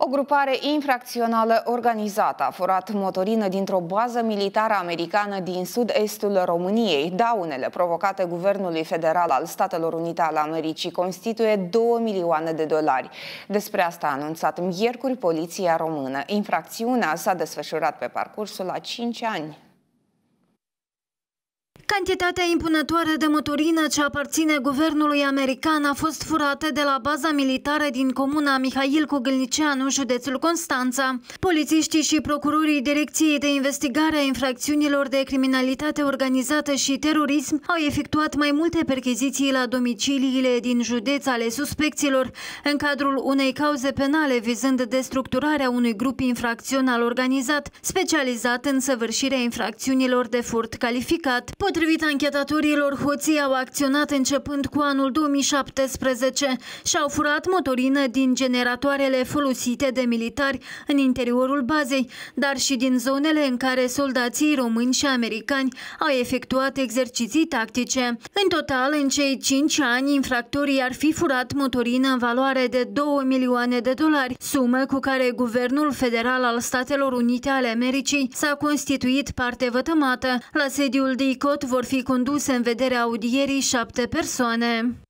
O grupare infracțională organizată a furat motorină dintr-o bază militară americană din sud-estul României. Daunele provocate Guvernului Federal al Statelor Unite ale Americii constituie 2 milioane de dolari. Despre asta a anunțat miercuri poliția română. Infracțiunea s-a desfășurat pe parcursul a 5 ani. Cantitatea impunătoare de motorină ce aparține guvernului american a fost furată de la baza militară din comuna Mihail Cogălniceanu, județul Constanța. Polițiștii și procurorii Direcției de Investigare a Infracțiunilor de Criminalitate Organizată și Terorism au efectuat mai multe percheziții la domiciliile din județ ale suspecților în cadrul unei cauze penale vizând destructurarea unui grup infracțional organizat, specializat în săvârșirea infracțiunilor de furt calificat. Potrivit Potrivit anchetatorilor, hoții au acționat începând cu anul 2017 și au furat motorină din generatoarele folosite de militari în interiorul bazei, dar și din zonele în care soldații români și americani au efectuat exerciții tactice. În total, în cei 5 ani, infractorii ar fi furat motorină în valoare de 2 milioane de dolari, sumă cu care Guvernul Federal al Statelor Unite ale Americii s-a constituit parte vătămată la sediul DICOT vor fi conduse în vederea audierii șapte persoane.